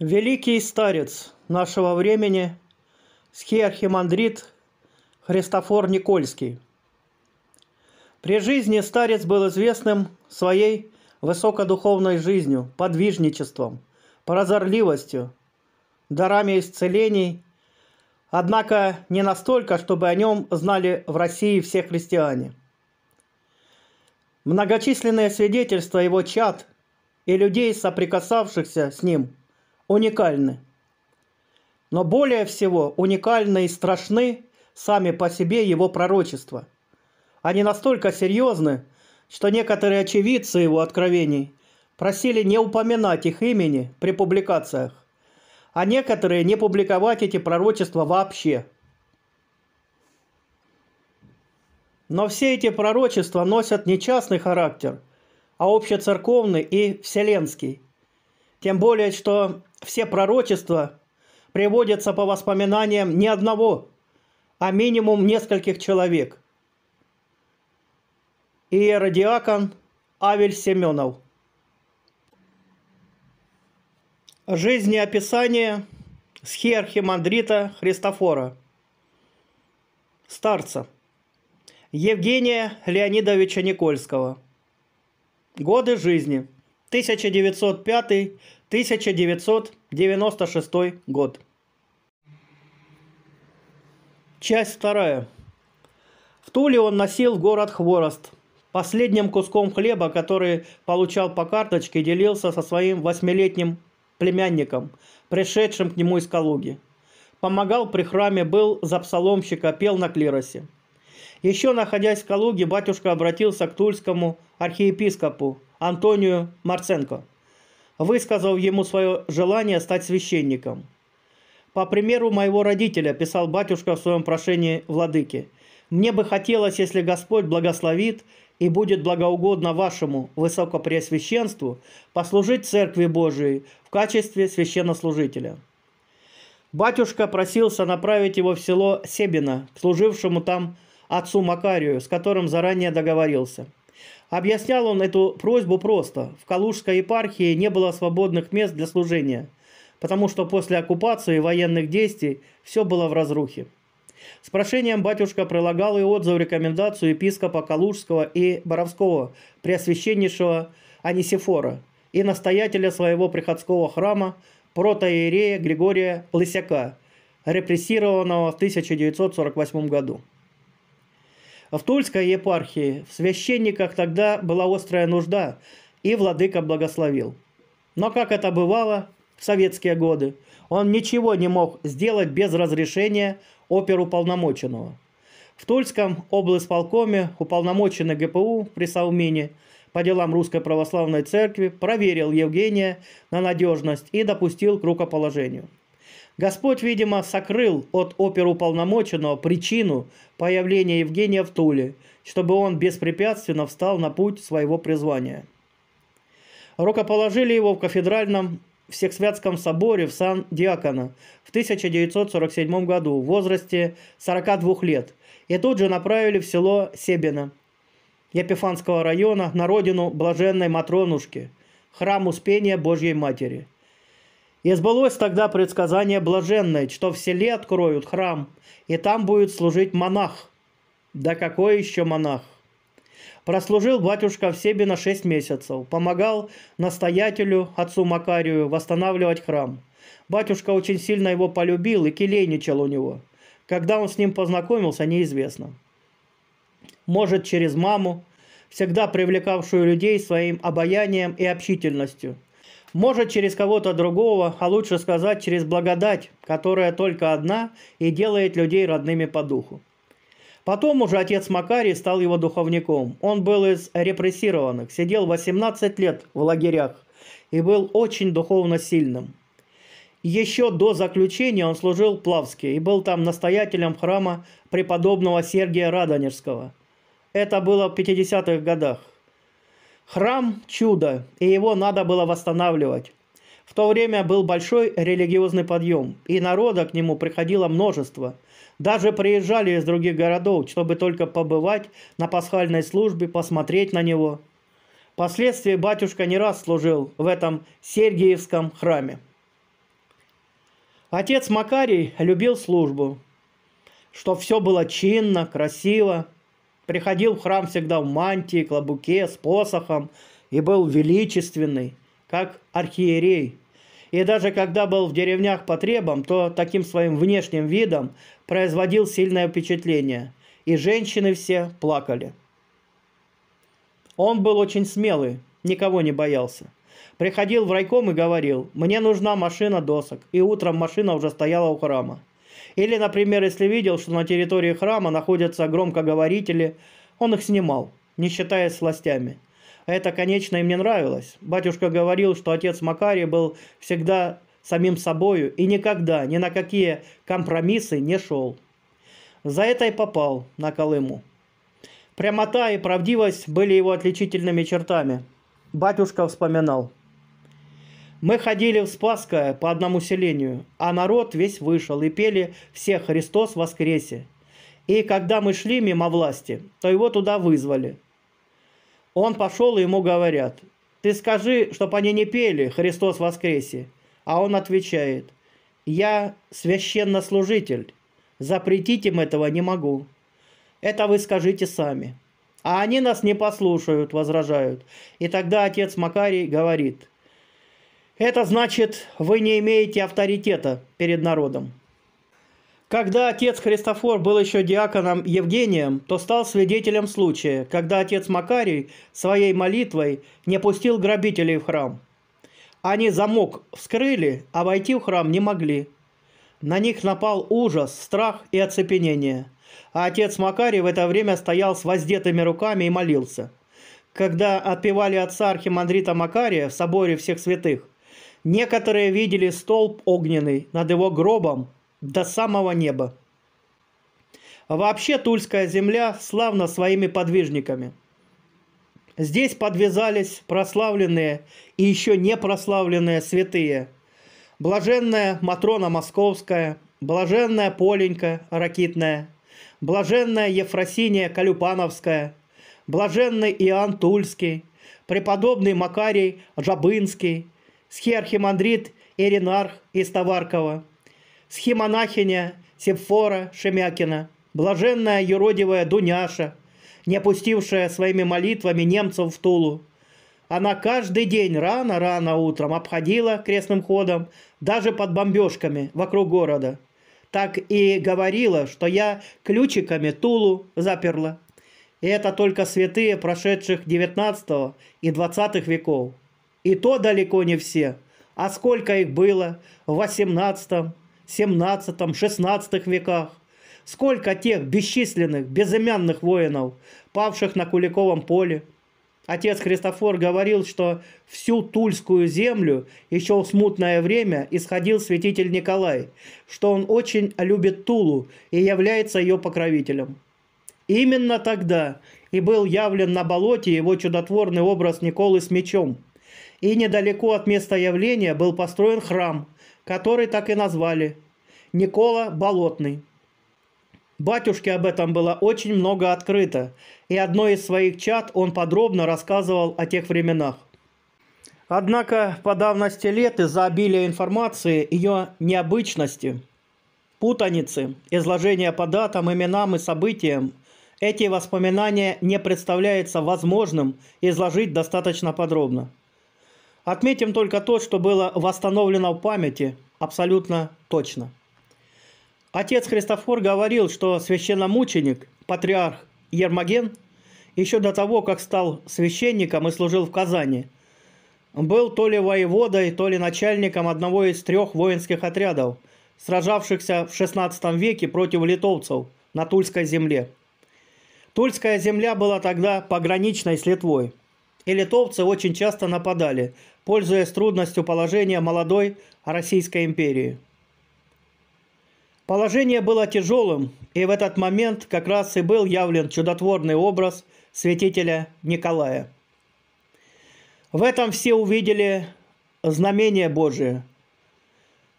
Великий старец нашего времени, схиархимандрит Христофор Никольский. При жизни старец был известным своей высокодуховной жизнью, подвижничеством, прозорливостью, дарами исцелений, однако не настолько, чтобы о нем знали в России все христиане. Многочисленные свидетельства его чад и людей, соприкасавшихся с ним – уникальны. Но более всего уникальны и страшны сами по себе его пророчества. Они настолько серьезны, что некоторые очевидцы его откровений просили не упоминать их имени при публикациях, а некоторые не публиковать эти пророчества вообще. Но все эти пророчества носят не частный характер, а общецерковный и вселенский. Тем более, что все пророчества приводятся по воспоминаниям не одного, а минимум нескольких человек. Иеродиакон Авель Семенов. Жизнеописание схиархимандрита Христофора, старца, Евгения Леонидовича Никольского. Годы жизни 1905-1990 96 год. Часть вторая. В Туле он носил город Хворост. Последним куском хлеба, который получал по карточке, делился со своим восьмилетним племянником, пришедшим к нему из Калуги. Помогал при храме, был за псаломщика, пел на клиросе. Еще находясь в Калуге, батюшка обратился к тульскому архиепископу Антонию Марценко – высказал ему свое желание стать священником. «По примеру моего родителя», – писал батюшка в своем прошении владыке, – «мне бы хотелось, если Господь благословит и будет благоугодно вашему высокопреосвященству послужить Церкви Божией в качестве священнослужителя». Батюшка просился направить его в село Себино, служившему там отцу Макарию, с которым заранее договорился – Объяснял он эту просьбу просто. В Калужской епархии не было свободных мест для служения, потому что после оккупации и военных действий все было в разрухе. С прошением батюшка прилагал и отзыв рекомендацию епископа Калужского и Боровского, преосвященнейшего Анисифора, и настоятеля своего приходского храма протоиерея Григория Лысяка, репрессированного в 1948 году. А в Тульской епархии в священниках тогда была острая нужда, и владыка благословил. Но как это бывало в советские годы, он ничего не мог сделать без разрешения оперуполномоченного. В Тульском облсполкоме уполномоченный ГПУ при Саумине по делам Русской Православной Церкви проверил Евгения на надежность и допустил к рукоположению – Господь, видимо, сокрыл от оперуполномоченного причину появления Евгения в Туле, чтобы он беспрепятственно встал на путь своего призвания. Рукоположили его в кафедральном всехсвятском соборе в Сан-Диакона в 1947 году в возрасте 42 лет и тут же направили в село Себино Епифанского района на родину Блаженной Матронушки, храм Успения Божьей Матери – и сбылось тогда предсказание блаженное, что в селе откроют храм, и там будет служить монах. Да какой еще монах? Прослужил батюшка в себе на шесть месяцев, помогал настоятелю, отцу Макарию, восстанавливать храм. Батюшка очень сильно его полюбил и келейничал у него. Когда он с ним познакомился, неизвестно. Может, через маму, всегда привлекавшую людей своим обаянием и общительностью – может, через кого-то другого, а лучше сказать, через благодать, которая только одна и делает людей родными по духу. Потом уже отец Макарий стал его духовником. Он был из репрессированных, сидел 18 лет в лагерях и был очень духовно сильным. Еще до заключения он служил в Плавске и был там настоятелем храма преподобного Сергия Радонежского. Это было в 50-х годах. Храм – чудо, и его надо было восстанавливать. В то время был большой религиозный подъем, и народа к нему приходило множество. Даже приезжали из других городов, чтобы только побывать на пасхальной службе, посмотреть на него. Впоследствии батюшка не раз служил в этом Сергиевском храме. Отец Макарий любил службу, что все было чинно, красиво – приходил в храм всегда в мантии, клобуке, с посохом и был величественный, как архиерей. И даже когда был в деревнях по требам, то таким своим внешним видом производил сильное впечатление, и женщины все плакали. Он был очень смелый, никого не боялся. Приходил в райком и говорил, мне нужна машина досок, и утром машина уже стояла у храма. Или, например, если видел, что на территории храма находятся громкоговорители, он их снимал, не считаясь властями. Это, конечно, им не нравилось. Батюшка говорил, что отец Макарий был всегда самим собою и никогда ни на какие компромиссы не шел. За это и попал на Колыму. Прямота и правдивость были его отличительными чертами. Батюшка вспоминал – мы ходили в Спасское по одному селению, а народ весь вышел и пели «Все Христос воскресе». И когда мы шли мимо власти, то его туда вызвали. Он пошел, и ему говорят, «Ты скажи, чтоб они не пели «Христос воскресе», а он отвечает, «Я священнослужитель, запретить им этого не могу. Это вы скажите сами». А они нас не послушают, возражают. И тогда отец Макарий говорит, это значит, вы не имеете авторитета перед народом. Когда отец Христофор был еще диаконом Евгением, то стал свидетелем случая, когда отец Макарий своей молитвой не пустил грабителей в храм. Они замок вскрыли, а войти в храм не могли. На них напал ужас, страх и оцепенение. А отец Макарий в это время стоял с воздетыми руками и молился. Когда отпевали отца архимандрита Макария в соборе всех святых, Некоторые видели столб огненный над его гробом до самого неба. Вообще Тульская земля славна своими подвижниками. Здесь подвязались прославленные и еще не прославленные святые. Блаженная Матрона Московская, блаженная Поленька Ракитная, блаженная Ефросиния Калюпановская, блаженный Иоанн Тульский, преподобный Макарий Жабынский – схиархимандрит Иринарх из Товаркова, схимонахиня Сепфора Шемякина, блаженная юродивая Дуняша, не опустившая своими молитвами немцев в Тулу. Она каждый день рано-рано утром обходила крестным ходом, даже под бомбежками вокруг города. Так и говорила, что я ключиками Тулу заперла. И это только святые прошедших 19 и 20 веков. И то далеко не все. А сколько их было в 18, 17, 16 веках? Сколько тех бесчисленных, безымянных воинов, павших на Куликовом поле? Отец Христофор говорил, что всю Тульскую землю еще в смутное время исходил святитель Николай, что он очень любит Тулу и является ее покровителем. Именно тогда и был явлен на болоте его чудотворный образ Николы с мечом – и недалеко от места явления был построен храм, который так и назвали – Никола Болотный. Батюшке об этом было очень много открыто, и одной из своих чат он подробно рассказывал о тех временах. Однако по давности лет из-за обилия информации, ее необычности, путаницы, изложения по датам, именам и событиям, эти воспоминания не представляется возможным изложить достаточно подробно. Отметим только то, что было восстановлено в памяти абсолютно точно. Отец Христофор говорил, что священномученик, патриарх Ермоген, еще до того, как стал священником и служил в Казани, был то ли воеводой, то ли начальником одного из трех воинских отрядов, сражавшихся в XVI веке против литовцев на Тульской земле. Тульская земля была тогда пограничной с Литвой, и литовцы очень часто нападали пользуясь трудностью положения молодой Российской империи. Положение было тяжелым, и в этот момент как раз и был явлен чудотворный образ святителя Николая. В этом все увидели знамение Божие.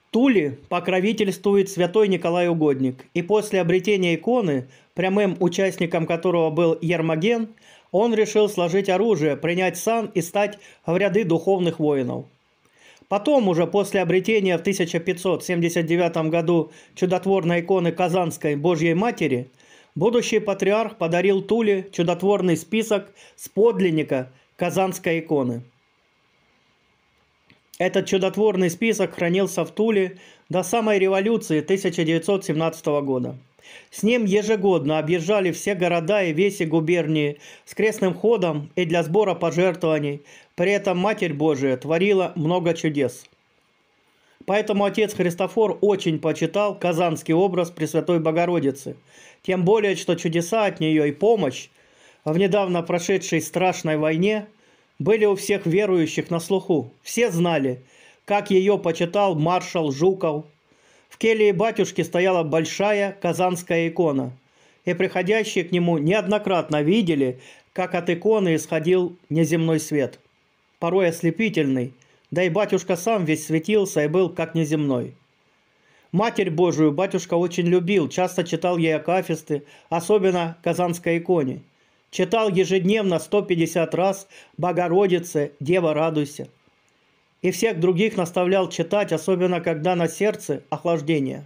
Тули покровительствует святой Николай Угодник, и после обретения иконы, прямым участником которого был Ермоген, он решил сложить оружие, принять сан и стать в ряды духовных воинов. Потом, уже после обретения в 1579 году чудотворной иконы Казанской Божьей Матери, будущий патриарх подарил Туле чудотворный список с подлинника Казанской иконы. Этот чудотворный список хранился в Туле до самой революции 1917 года. С ним ежегодно объезжали все города и веси губернии с крестным ходом и для сбора пожертвований. При этом Матерь Божия творила много чудес. Поэтому отец Христофор очень почитал казанский образ Пресвятой Богородицы. Тем более, что чудеса от нее и помощь в недавно прошедшей страшной войне были у всех верующих на слуху. Все знали, как ее почитал маршал Жуков – в келье батюшки стояла большая казанская икона, и приходящие к нему неоднократно видели, как от иконы исходил неземной свет, порой ослепительный, да и батюшка сам весь светился и был как неземной. Матерь Божию батюшка очень любил, часто читал ей акафисты, особенно Казанской иконе. Читал ежедневно 150 раз «Богородице, Дева радуйся» и всех других наставлял читать, особенно когда на сердце охлаждение.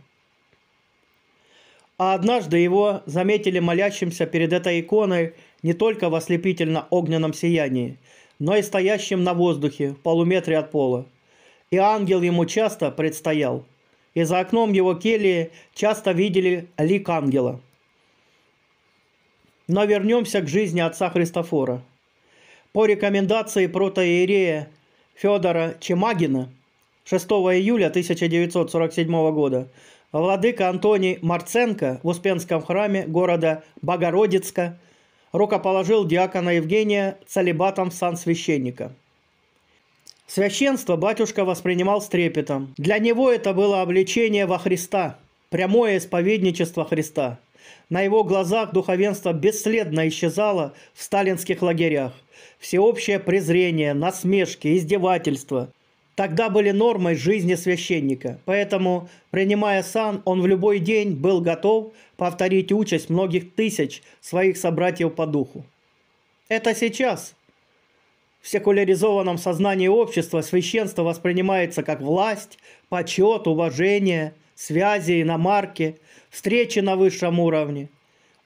А однажды его заметили молящимся перед этой иконой не только в ослепительно-огненном сиянии, но и стоящим на воздухе в полуметре от пола. И ангел ему часто предстоял, и за окном его келии часто видели лик ангела. Но вернемся к жизни отца Христофора. По рекомендации протоиерея Федора Чемагина 6 июля 1947 года владыка Антоний Марценко в Успенском храме города Богородицка рукоположил диакона Евгения целебатом сан священника. Священство батюшка воспринимал с трепетом. Для него это было обличение во Христа, прямое исповедничество Христа – на его глазах духовенство бесследно исчезало в сталинских лагерях. Всеобщее презрение, насмешки, издевательства тогда были нормой жизни священника. Поэтому, принимая сан, он в любой день был готов повторить участь многих тысяч своих собратьев по духу. Это сейчас в секуляризованном сознании общества священство воспринимается как власть, почет, уважение – связи, иномарки, встречи на высшем уровне.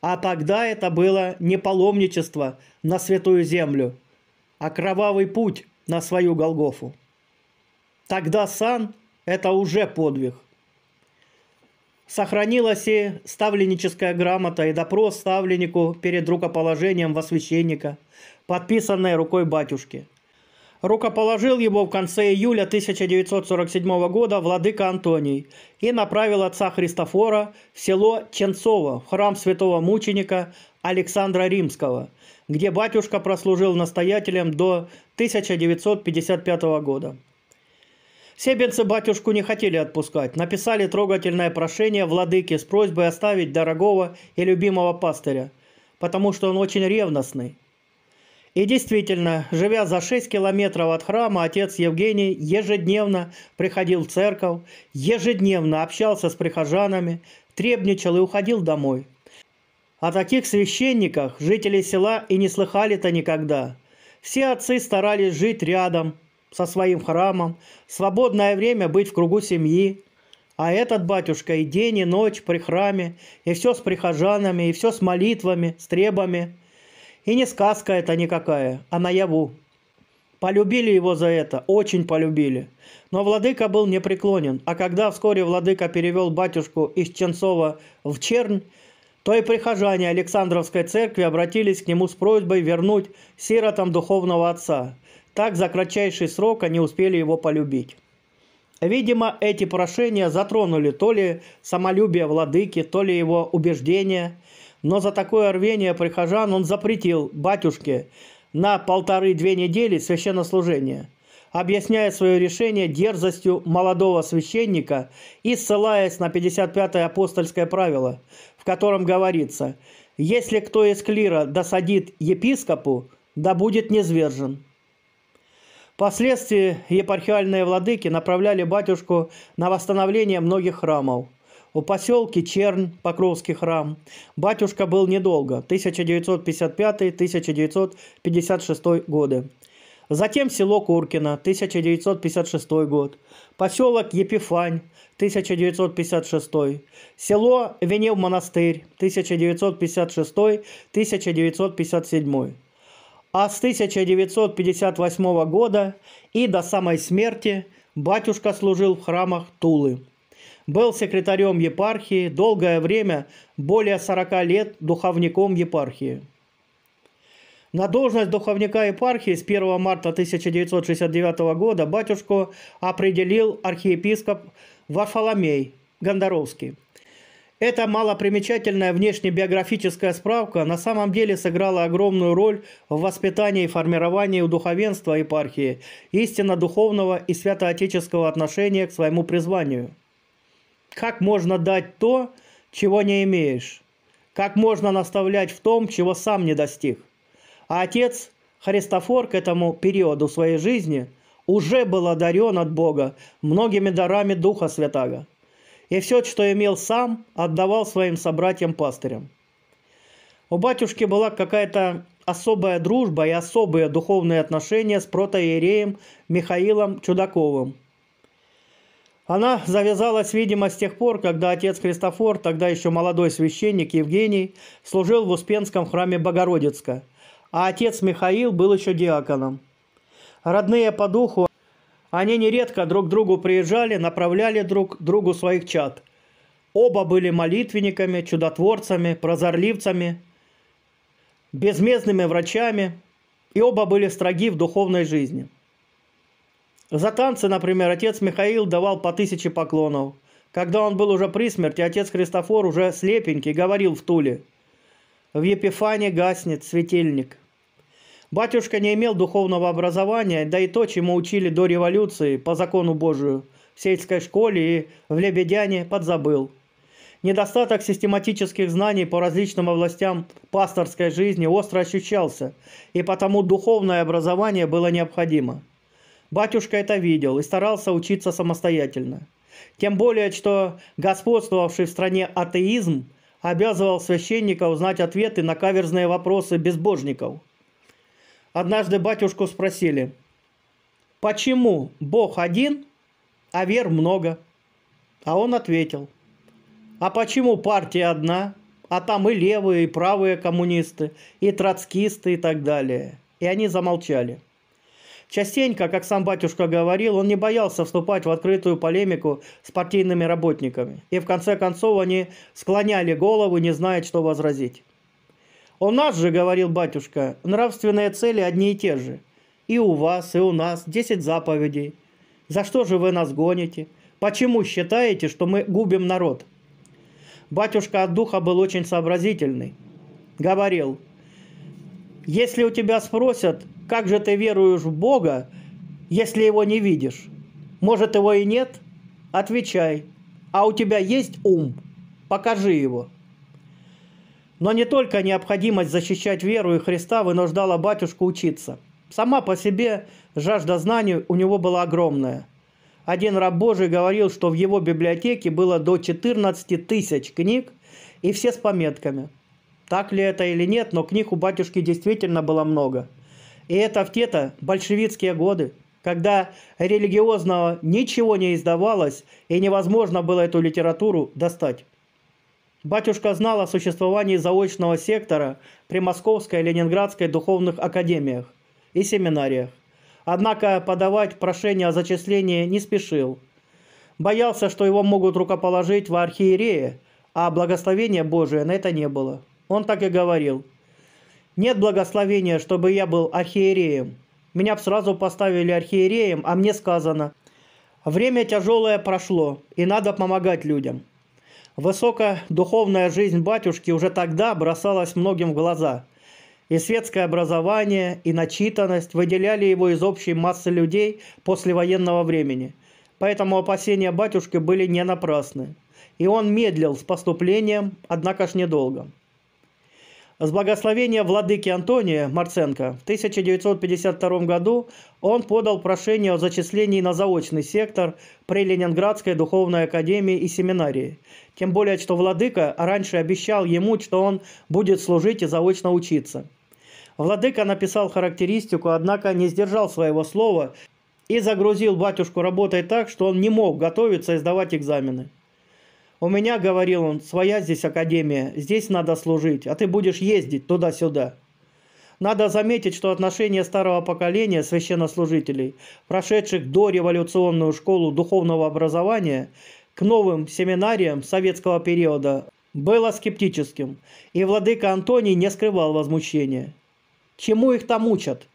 А тогда это было не паломничество на святую землю, а кровавый путь на свою Голгофу. Тогда сан – это уже подвиг. Сохранилась и ставленническая грамота и допрос ставленнику перед рукоположением во священника, подписанная рукой батюшки – рукоположил его в конце июля 1947 года владыка Антоний и направил отца Христофора в село Ченцово, в храм святого мученика Александра Римского, где батюшка прослужил настоятелем до 1955 года. Себенцы батюшку не хотели отпускать, написали трогательное прошение владыке с просьбой оставить дорогого и любимого пастыря, потому что он очень ревностный – и действительно, живя за 6 километров от храма, отец Евгений ежедневно приходил в церковь, ежедневно общался с прихожанами, требничал и уходил домой. О таких священниках жители села и не слыхали-то никогда. Все отцы старались жить рядом со своим храмом, свободное время быть в кругу семьи. А этот батюшка и день, и ночь при храме, и все с прихожанами, и все с молитвами, с требами – и не сказка это никакая, а наяву. Полюбили его за это, очень полюбили. Но владыка был непреклонен, а когда вскоре владыка перевел батюшку из Ченцова в Чернь, то и прихожане Александровской церкви обратились к нему с просьбой вернуть сиротам духовного отца. Так за кратчайший срок они успели его полюбить. Видимо, эти прошения затронули то ли самолюбие владыки, то ли его убеждения – но за такое рвение прихожан он запретил батюшке на полторы-две недели священнослужения, объясняя свое решение дерзостью молодого священника и ссылаясь на 55-е апостольское правило, в котором говорится «Если кто из клира досадит епископу, да будет низвержен». Впоследствии епархиальные владыки направляли батюшку на восстановление многих храмов – о поселке Черн, Покровский храм. Батюшка был недолго, 1955-1956 годы. Затем село Куркино, 1956 год. Поселок Епифань, 1956. Село Венев монастырь, 1956-1957. А с 1958 года и до самой смерти батюшка служил в храмах Тулы. Был секретарем епархии, долгое время, более 40 лет, духовником епархии. На должность духовника епархии с 1 марта 1969 года батюшку определил архиепископ Варфоломей Гондаровский. Эта малопримечательная внешнебиографическая справка на самом деле сыграла огромную роль в воспитании и формировании у духовенства епархии истинно духовного и святоотеческого отношения к своему призванию – как можно дать то, чего не имеешь? Как можно наставлять в том, чего сам не достиг? А отец Христофор к этому периоду своей жизни уже был одарен от Бога многими дарами Духа Святаго. И все, что имел сам, отдавал своим собратьям-пастырям. У батюшки была какая-то особая дружба и особые духовные отношения с протоиереем Михаилом Чудаковым – она завязалась, видимо, с тех пор, когда отец Христофор, тогда еще молодой священник Евгений, служил в Успенском храме Богородицка, а отец Михаил был еще диаконом. Родные по духу, они нередко друг к другу приезжали, направляли друг другу своих чад. Оба были молитвенниками, чудотворцами, прозорливцами, безмездными врачами, и оба были строги в духовной жизни – за танцы, например, отец Михаил давал по тысяче поклонов. Когда он был уже при смерти, отец Христофор уже слепенький говорил в Туле. В Епифане гаснет светильник. Батюшка не имел духовного образования, да и то, чему учили до революции, по закону Божию, в сельской школе и в Лебедяне, подзабыл. Недостаток систематических знаний по различным областям пасторской жизни остро ощущался, и потому духовное образование было необходимо – Батюшка это видел и старался учиться самостоятельно. Тем более, что господствовавший в стране атеизм обязывал священника узнать ответы на каверзные вопросы безбожников. Однажды батюшку спросили, почему Бог один, а вер много? А он ответил, а почему партия одна, а там и левые, и правые коммунисты, и троцкисты и так далее. И они замолчали. Частенько, как сам батюшка говорил, он не боялся вступать в открытую полемику с партийными работниками. И в конце концов они склоняли голову, не зная, что возразить. «У нас же, — говорил батюшка, — нравственные цели одни и те же. И у вас, и у нас десять заповедей. За что же вы нас гоните? Почему считаете, что мы губим народ?» Батюшка от духа был очень сообразительный. Говорил – если у тебя спросят, как же ты веруешь в Бога, если его не видишь? Может, его и нет? Отвечай. А у тебя есть ум? Покажи его. Но не только необходимость защищать веру и Христа вынуждала батюшку учиться. Сама по себе жажда знаний у него была огромная. Один раб Божий говорил, что в его библиотеке было до 14 тысяч книг, и все с пометками – так ли это или нет, но книг у батюшки действительно было много. И это в те-то большевистские годы, когда религиозного ничего не издавалось и невозможно было эту литературу достать. Батюшка знал о существовании заочного сектора при Московской и Ленинградской духовных академиях и семинариях. Однако подавать прошение о зачислении не спешил. Боялся, что его могут рукоположить в архиерее, а благословения Божия на это не было. Он так и говорил. Нет благословения, чтобы я был архиереем. Меня б сразу поставили архиереем, а мне сказано, время тяжелое прошло, и надо помогать людям. Высокая духовная жизнь батюшки уже тогда бросалась многим в глаза. И светское образование, и начитанность выделяли его из общей массы людей после военного времени. Поэтому опасения батюшки были не напрасны. И он медлил с поступлением, однако ж недолго. С благословения владыки Антония Марценко в 1952 году он подал прошение о зачислении на заочный сектор при Ленинградской духовной академии и семинарии. Тем более, что владыка раньше обещал ему, что он будет служить и заочно учиться. Владыка написал характеристику, однако не сдержал своего слова и загрузил батюшку работой так, что он не мог готовиться и сдавать экзамены. У меня, говорил он, своя здесь академия, здесь надо служить, а ты будешь ездить туда-сюда. Надо заметить, что отношение старого поколения священнослужителей, прошедших до революционную школу духовного образования, к новым семинариям советского периода было скептическим, и владыка Антоний не скрывал возмущения. Чему их там учат?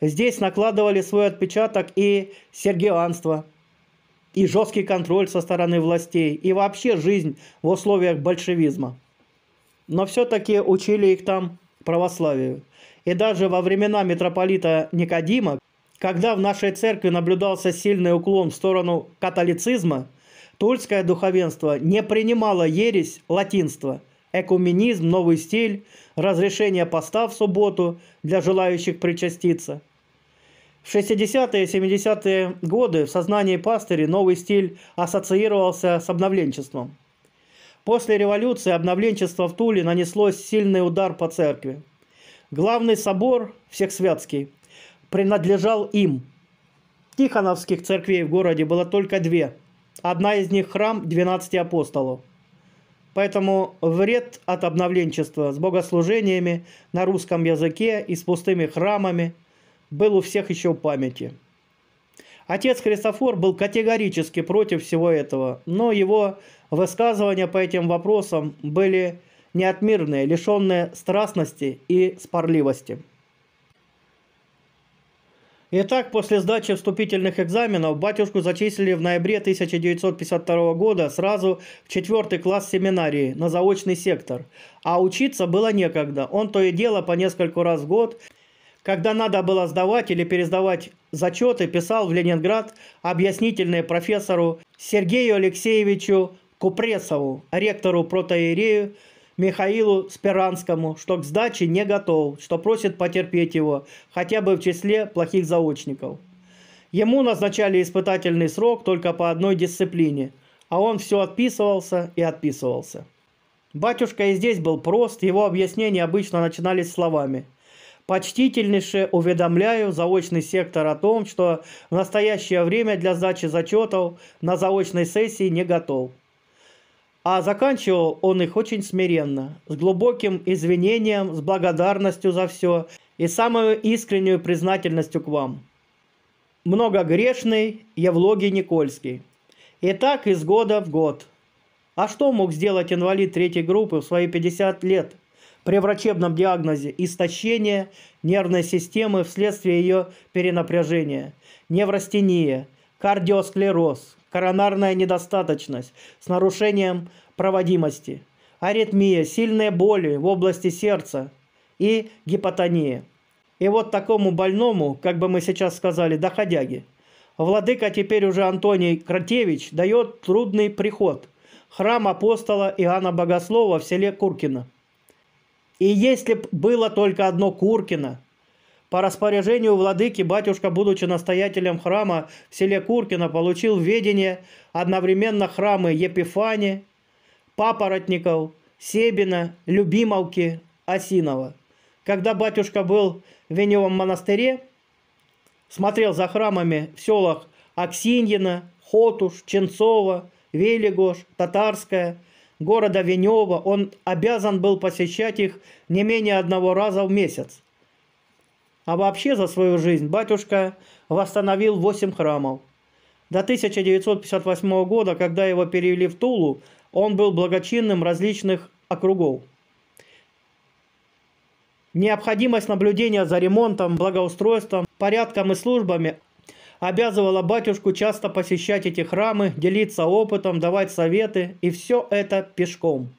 Здесь накладывали свой отпечаток и сергианство – и жесткий контроль со стороны властей, и вообще жизнь в условиях большевизма. Но все-таки учили их там православию. И даже во времена митрополита Никодима, когда в нашей церкви наблюдался сильный уклон в сторону католицизма, тульское духовенство не принимало ересь латинства, экуменизм, новый стиль, разрешение поста в субботу для желающих причаститься – в 60-е и 70-е годы в сознании пастыри новый стиль ассоциировался с обновленчеством. После революции обновленчество в Туле нанесло сильный удар по церкви. Главный собор, Всехсвятский, принадлежал им. Тихоновских церквей в городе было только две. Одна из них – храм 12 апостолов. Поэтому вред от обновленчества с богослужениями на русском языке и с пустыми храмами – был у всех еще в памяти. Отец Христофор был категорически против всего этого, но его высказывания по этим вопросам были неотмирные, лишенные страстности и спорливости. Итак, после сдачи вступительных экзаменов батюшку зачислили в ноябре 1952 года сразу в четвертый класс семинарии на заочный сектор. А учиться было некогда. Он то и дело по нескольку раз в год – когда надо было сдавать или пересдавать зачеты, писал в Ленинград объяснительные профессору Сергею Алексеевичу Купресову, ректору протоиерею Михаилу Спиранскому, что к сдаче не готов, что просит потерпеть его, хотя бы в числе плохих заочников. Ему назначали испытательный срок только по одной дисциплине, а он все отписывался и отписывался. Батюшка и здесь был прост, его объяснения обычно начинались словами – Почтительнейше уведомляю заочный сектор о том, что в настоящее время для сдачи зачетов на заочной сессии не готов. А заканчивал он их очень смиренно, с глубоким извинением, с благодарностью за все и самую искреннюю признательностью к вам. Многогрешный Евлогий Никольский. И так из года в год. А что мог сделать инвалид третьей группы в свои 50 лет – при врачебном диагнозе истощение нервной системы вследствие ее перенапряжения, неврастения, кардиосклероз, коронарная недостаточность с нарушением проводимости, аритмия, сильные боли в области сердца и гипотония. И вот такому больному, как бы мы сейчас сказали, доходяги, владыка теперь уже Антоний Кратевич дает трудный приход – храм апостола Иоанна Богослова в селе Куркино – и если б было только одно Куркино, по распоряжению владыки батюшка, будучи настоятелем храма в селе Куркино, получил ведение одновременно храмы Епифани, Папоротников, Себина, Любимовки, Осинова. Когда батюшка был в Веневом монастыре, смотрел за храмами в селах Аксиньина, Хотуш, Ченцова, Велигош, Татарская – города Венева, он обязан был посещать их не менее одного раза в месяц. А вообще за свою жизнь батюшка восстановил 8 храмов. До 1958 года, когда его перевели в Тулу, он был благочинным различных округов. Необходимость наблюдения за ремонтом, благоустройством, порядком и службами обязывала батюшку часто посещать эти храмы, делиться опытом, давать советы, и все это пешком.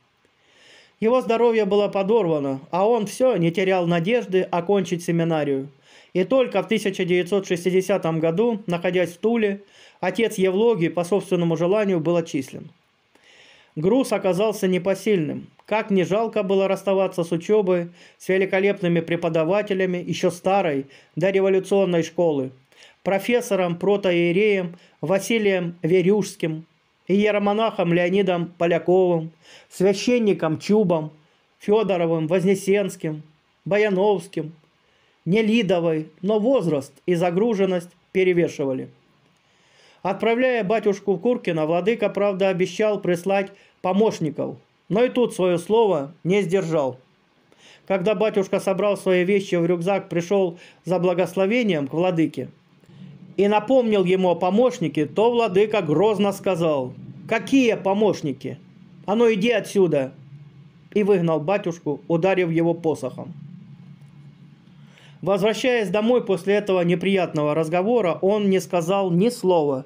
Его здоровье было подорвано, а он все не терял надежды окончить семинарию. И только в 1960 году, находясь в Туле, отец Евлогий по собственному желанию был отчислен. Груз оказался непосильным. Как не жалко было расставаться с учебой, с великолепными преподавателями еще старой, дореволюционной школы, профессором протоиереем Василием Верюшским, иеромонахом Леонидом Поляковым, священником Чубом, Федоровым, Вознесенским, Баяновским, Нелидовой, но возраст и загруженность перевешивали. Отправляя батюшку Куркина, владыка, правда, обещал прислать помощников, но и тут свое слово не сдержал. Когда батюшка собрал свои вещи в рюкзак, пришел за благословением к владыке – и напомнил ему о помощнике, то владыка грозно сказал, «Какие помощники? А ну иди отсюда!» И выгнал батюшку, ударив его посохом. Возвращаясь домой после этого неприятного разговора, он не сказал ни слова,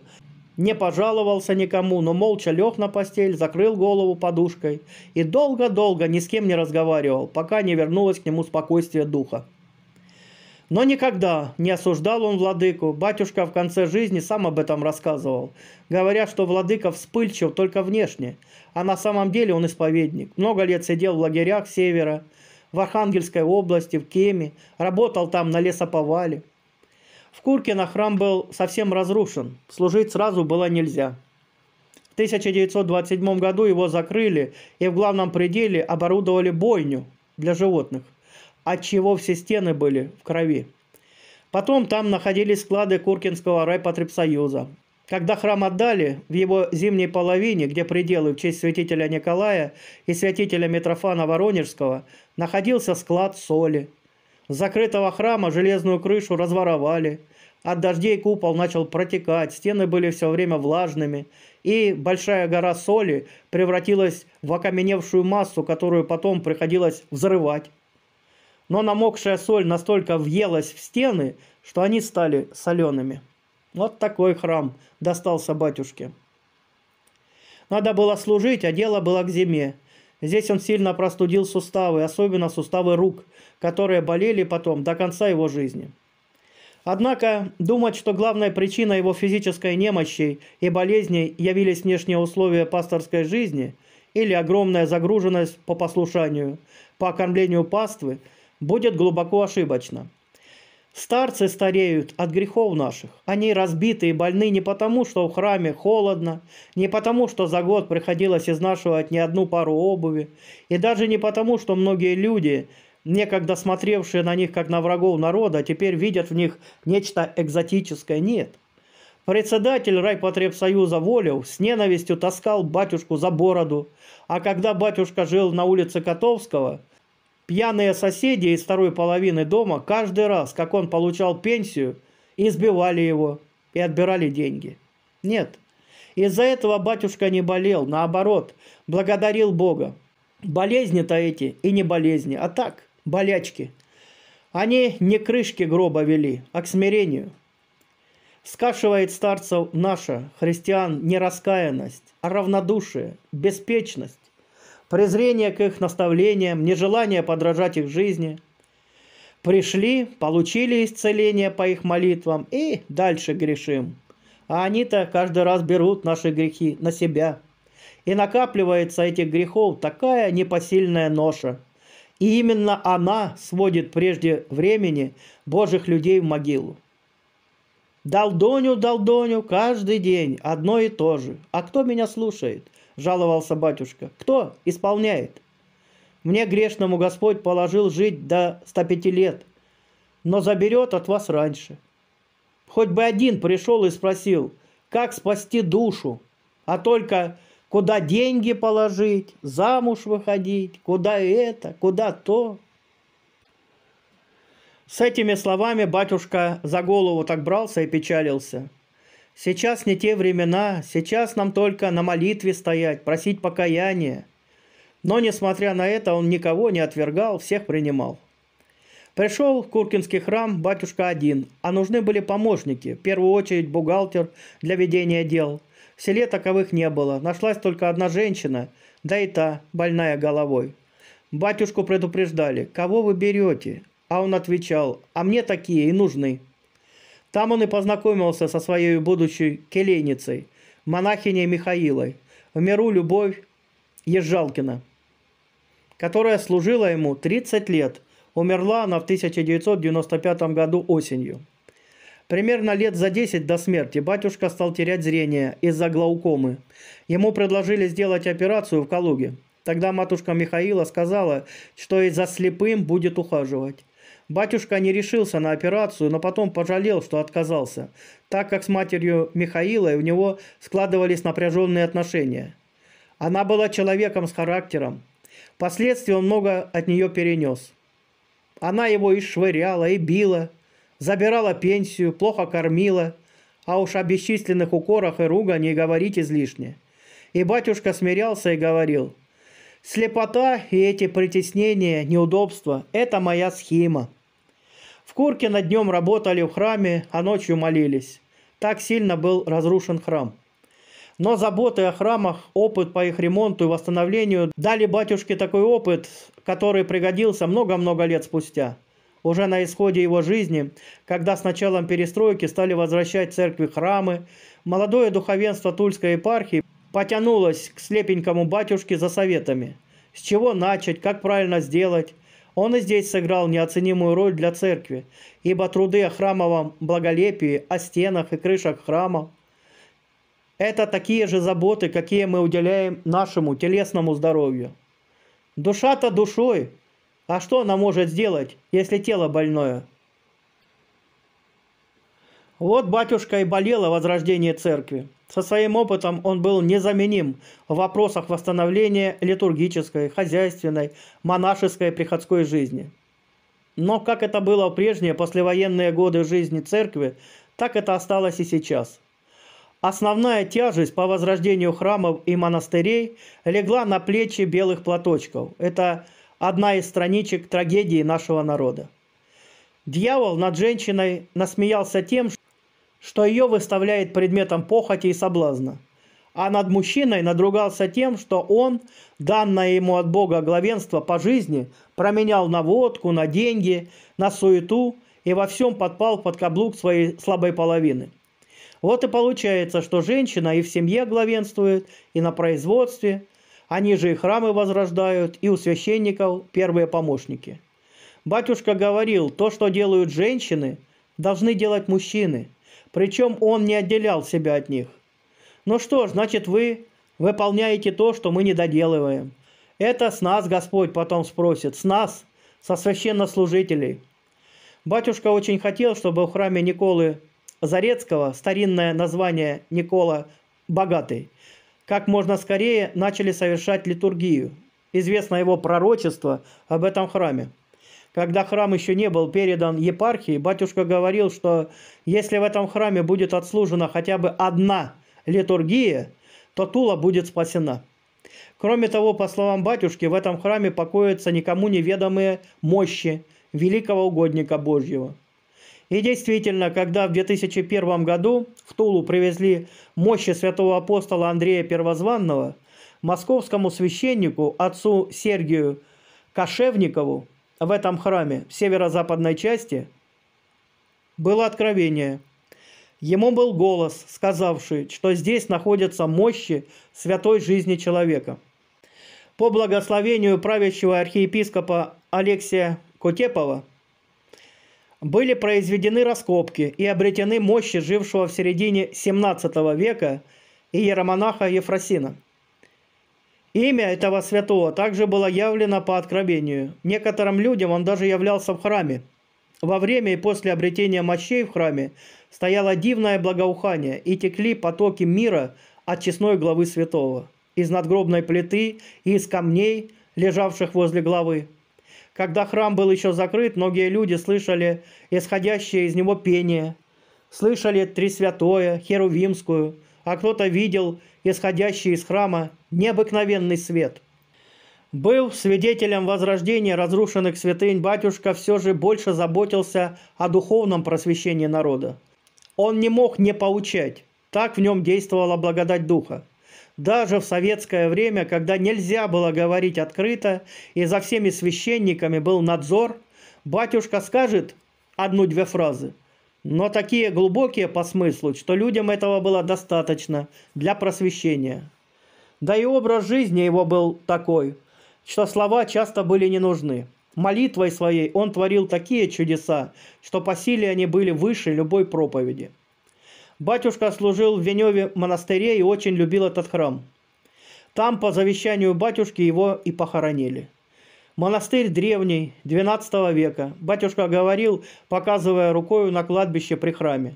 не пожаловался никому, но молча лег на постель, закрыл голову подушкой и долго-долго ни с кем не разговаривал, пока не вернулось к нему спокойствие духа. Но никогда не осуждал он владыку. Батюшка в конце жизни сам об этом рассказывал, говоря, что владыка вспыльчив только внешне, а на самом деле он исповедник. Много лет сидел в лагерях севера, в Архангельской области, в Кеме, работал там на лесоповале. В Куркино храм был совсем разрушен, служить сразу было нельзя. В 1927 году его закрыли и в главном пределе оборудовали бойню для животных. От чего все стены были в крови. Потом там находились склады Куркинского райпотребсоюза. Когда храм отдали, в его зимней половине, где пределы в честь святителя Николая и святителя Митрофана Воронежского, находился склад соли. С закрытого храма железную крышу разворовали. От дождей купол начал протекать, стены были все время влажными, и большая гора соли превратилась в окаменевшую массу, которую потом приходилось взрывать но намокшая соль настолько въелась в стены, что они стали солеными. Вот такой храм достался батюшке. Надо было служить, а дело было к зиме. Здесь он сильно простудил суставы, особенно суставы рук, которые болели потом до конца его жизни. Однако думать, что главной причиной его физической немощи и болезней явились внешние условия пасторской жизни или огромная загруженность по послушанию, по окормлению паствы – будет глубоко ошибочно. Старцы стареют от грехов наших. Они разбиты и больны не потому, что в храме холодно, не потому, что за год приходилось изнашивать не одну пару обуви, и даже не потому, что многие люди, некогда смотревшие на них как на врагов народа, теперь видят в них нечто экзотическое. Нет. Председатель райпотребсоюза Волев с ненавистью таскал батюшку за бороду, а когда батюшка жил на улице Котовского – Пьяные соседи из второй половины дома каждый раз, как он получал пенсию, избивали его и отбирали деньги. Нет, из-за этого батюшка не болел, наоборот, благодарил Бога. Болезни-то эти и не болезни, а так, болячки. Они не крышки гроба вели, а к смирению. Скашивает старцев наша, христиан, не раскаянность, а равнодушие, беспечность, презрение к их наставлениям, нежелание подражать их жизни. Пришли, получили исцеление по их молитвам и дальше грешим. А они-то каждый раз берут наши грехи на себя. И накапливается этих грехов такая непосильная ноша. И именно она сводит прежде времени Божьих людей в могилу. Долдоню, долдоню, каждый день одно и то же. А кто меня слушает? жаловался батюшка. Кто исполняет? Мне грешному Господь положил жить до 105 лет, но заберет от вас раньше. Хоть бы один пришел и спросил, как спасти душу, а только куда деньги положить, замуж выходить, куда это, куда то. С этими словами батюшка за голову так брался и печалился. Сейчас не те времена, сейчас нам только на молитве стоять, просить покаяния. Но, несмотря на это, он никого не отвергал, всех принимал. Пришел в Куркинский храм батюшка один, а нужны были помощники, в первую очередь бухгалтер для ведения дел. В селе таковых не было, нашлась только одна женщина, да и та, больная головой. Батюшку предупреждали, кого вы берете? А он отвечал, а мне такие и нужны. Там он и познакомился со своей будущей келейницей, монахиней Михаилой, в миру любовь Езжалкина, которая служила ему 30 лет. Умерла она в 1995 году осенью. Примерно лет за 10 до смерти батюшка стал терять зрение из-за глаукомы. Ему предложили сделать операцию в Калуге. Тогда матушка Михаила сказала, что и за слепым будет ухаживать. Батюшка не решился на операцию, но потом пожалел, что отказался, так как с матерью Михаила у него складывались напряженные отношения. Она была человеком с характером. Впоследствии он много от нее перенес. Она его и швыряла, и била, забирала пенсию, плохо кормила, а уж о бесчисленных укорах и ругани говорить излишне. И батюшка смирялся и говорил, «Слепота и эти притеснения, неудобства – это моя схема. Шкуркина днем работали в храме, а ночью молились. Так сильно был разрушен храм. Но заботы о храмах, опыт по их ремонту и восстановлению дали батюшке такой опыт, который пригодился много-много лет спустя. Уже на исходе его жизни, когда с началом перестройки стали возвращать церкви храмы, молодое духовенство Тульской епархии потянулось к слепенькому батюшке за советами. С чего начать, как правильно сделать, он и здесь сыграл неоценимую роль для церкви, ибо труды о храмовом благолепии, о стенах и крышах храма – это такие же заботы, какие мы уделяем нашему телесному здоровью. Душа-то душой, а что она может сделать, если тело больное – вот батюшка и болело возрождение церкви. Со своим опытом он был незаменим в вопросах восстановления литургической, хозяйственной, монашеской приходской жизни. Но как это было в прежние послевоенные годы жизни церкви, так это осталось и сейчас. Основная тяжесть по возрождению храмов и монастырей легла на плечи белых платочков. Это одна из страничек трагедии нашего народа. Дьявол над женщиной насмеялся тем, что что ее выставляет предметом похоти и соблазна. А над мужчиной надругался тем, что он, данное ему от Бога главенство по жизни, променял на водку, на деньги, на суету и во всем подпал под каблук своей слабой половины. Вот и получается, что женщина и в семье главенствует, и на производстве, они же и храмы возрождают, и у священников первые помощники. Батюшка говорил, то, что делают женщины, должны делать мужчины – причем он не отделял себя от них. Ну что ж, значит вы выполняете то, что мы не доделываем. Это с нас Господь потом спросит, с нас, со священнослужителей. Батюшка очень хотел, чтобы в храме Николы Зарецкого, старинное название Никола Богатый, как можно скорее начали совершать литургию. Известно его пророчество об этом храме когда храм еще не был передан епархии, батюшка говорил, что если в этом храме будет отслужена хотя бы одна литургия, то Тула будет спасена. Кроме того, по словам батюшки, в этом храме покоятся никому неведомые мощи великого угодника Божьего. И действительно, когда в 2001 году в Тулу привезли мощи святого апостола Андрея Первозванного, московскому священнику, отцу Сергию Кошевникову, в этом храме, в северо-западной части, было откровение. Ему был голос, сказавший, что здесь находятся мощи святой жизни человека. По благословению правящего архиепископа Алексия Котепова были произведены раскопки и обретены мощи жившего в середине 17 века иеромонаха Ефросина – Имя этого святого также было явлено по откровению. Некоторым людям он даже являлся в храме. Во время и после обретения мощей в храме стояло дивное благоухание, и текли потоки мира от честной главы святого, из надгробной плиты и из камней, лежавших возле главы. Когда храм был еще закрыт, многие люди слышали исходящее из него пение, слышали три святое, Херувимскую – а кто-то видел исходящий из храма необыкновенный свет. Был свидетелем возрождения разрушенных святынь, батюшка все же больше заботился о духовном просвещении народа. Он не мог не поучать, так в нем действовала благодать Духа. Даже в советское время, когда нельзя было говорить открыто, и за всеми священниками был надзор, батюшка скажет одну-две фразы – но такие глубокие по смыслу, что людям этого было достаточно для просвещения. Да и образ жизни его был такой, что слова часто были не нужны. Молитвой своей он творил такие чудеса, что по силе они были выше любой проповеди. Батюшка служил в Веневе монастыре и очень любил этот храм. Там, по завещанию батюшки, его и похоронили. Монастырь древний, 12 века. Батюшка говорил, показывая рукою на кладбище при храме.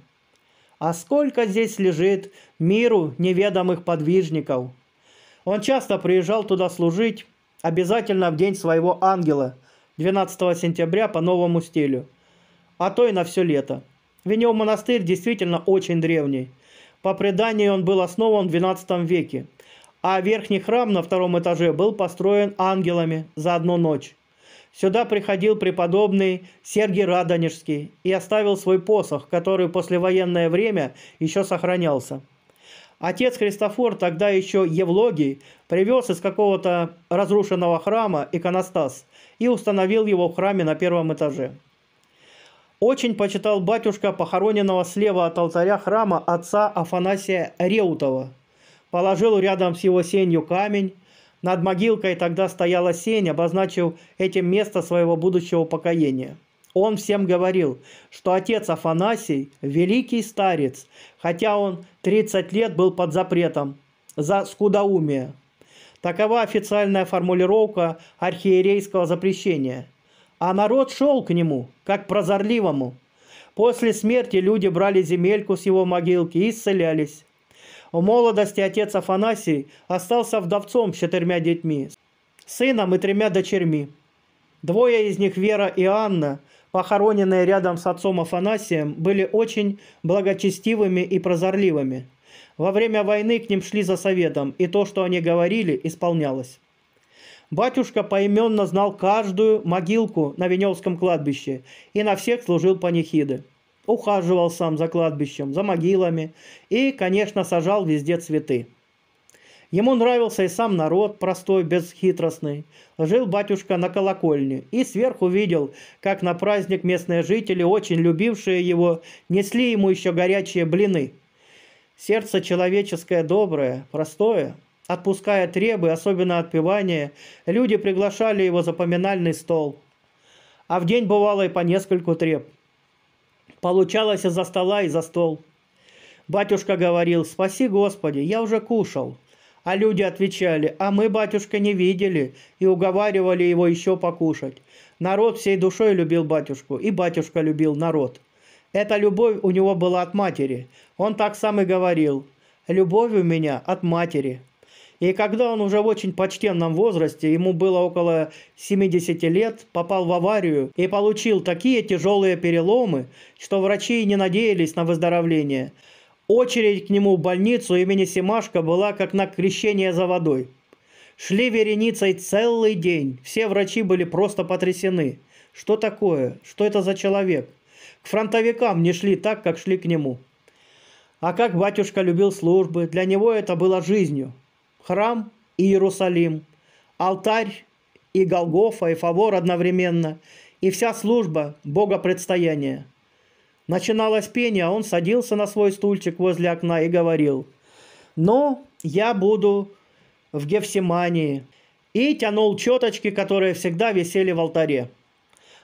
А сколько здесь лежит миру неведомых подвижников. Он часто приезжал туда служить, обязательно в день своего ангела, 12 сентября по новому стилю, а то и на все лето. Венев монастырь действительно очень древний. По преданию он был основан в 12 веке – а верхний храм на втором этаже был построен ангелами за одну ночь. Сюда приходил преподобный Сергий Радонежский и оставил свой посох, который в послевоенное время еще сохранялся. Отец Христофор, тогда еще Евлогий, привез из какого-то разрушенного храма иконостас и установил его в храме на первом этаже. Очень почитал батюшка похороненного слева от алтаря храма отца Афанасия Реутова – положил рядом с его сенью камень. Над могилкой тогда стояла сень, обозначив этим место своего будущего покоения. Он всем говорил, что отец Афанасий – великий старец, хотя он 30 лет был под запретом за скудоумие. Такова официальная формулировка архиерейского запрещения. А народ шел к нему, как прозорливому. После смерти люди брали земельку с его могилки и исцелялись. В молодости отец Афанасий остался вдовцом с четырьмя детьми, сыном и тремя дочерьми. Двое из них, Вера и Анна, похороненные рядом с отцом Афанасием, были очень благочестивыми и прозорливыми. Во время войны к ним шли за советом, и то, что они говорили, исполнялось. Батюшка поименно знал каждую могилку на Веневском кладбище и на всех служил панихиды ухаживал сам за кладбищем, за могилами и, конечно, сажал везде цветы. Ему нравился и сам народ, простой, бесхитростный. Жил батюшка на колокольне и сверху видел, как на праздник местные жители, очень любившие его, несли ему еще горячие блины. Сердце человеческое доброе, простое, отпуская требы, особенно отпевание, люди приглашали его за поминальный стол. А в день бывало и по нескольку треб – Получалось за стола и за стол. Батюшка говорил, спаси Господи, я уже кушал. А люди отвечали, а мы, батюшка, не видели, и уговаривали его еще покушать. Народ всей душой любил батюшку, и батюшка любил народ. Эта любовь у него была от матери. Он так сам и говорил, любовь у меня от матери. И когда он уже в очень почтенном возрасте, ему было около 70 лет, попал в аварию и получил такие тяжелые переломы, что врачи не надеялись на выздоровление. Очередь к нему в больницу имени Семашко была как на крещение за водой. Шли вереницей целый день, все врачи были просто потрясены. Что такое? Что это за человек? К фронтовикам не шли так, как шли к нему. А как батюшка любил службы, для него это было жизнью храм и Иерусалим, алтарь и Голгофа, и Фавор одновременно, и вся служба богопредстояния. Начиналось пение, а он садился на свой стульчик возле окна и говорил, «Но я буду в Гефсимании», и тянул четочки, которые всегда висели в алтаре.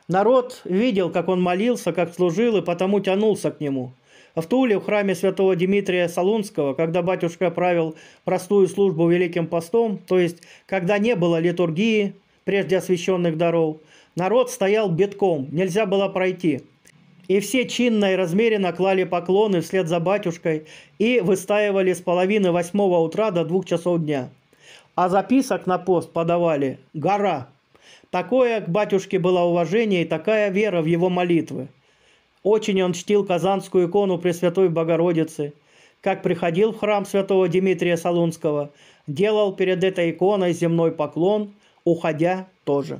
Народ видел, как он молился, как служил, и потому тянулся к нему – а в Туле, в храме святого Дмитрия Солунского, когда батюшка правил простую службу Великим постом, то есть когда не было литургии, прежде освященных даров, народ стоял битком, нельзя было пройти. И все чинно и размеренно клали поклоны вслед за батюшкой и выстаивали с половины восьмого утра до двух часов дня. А записок на пост подавали «Гора». Такое к батюшке было уважение и такая вера в его молитвы. Очень он чтил Казанскую икону Пресвятой Богородицы. Как приходил в храм святого Дмитрия Солунского, делал перед этой иконой земной поклон, уходя тоже.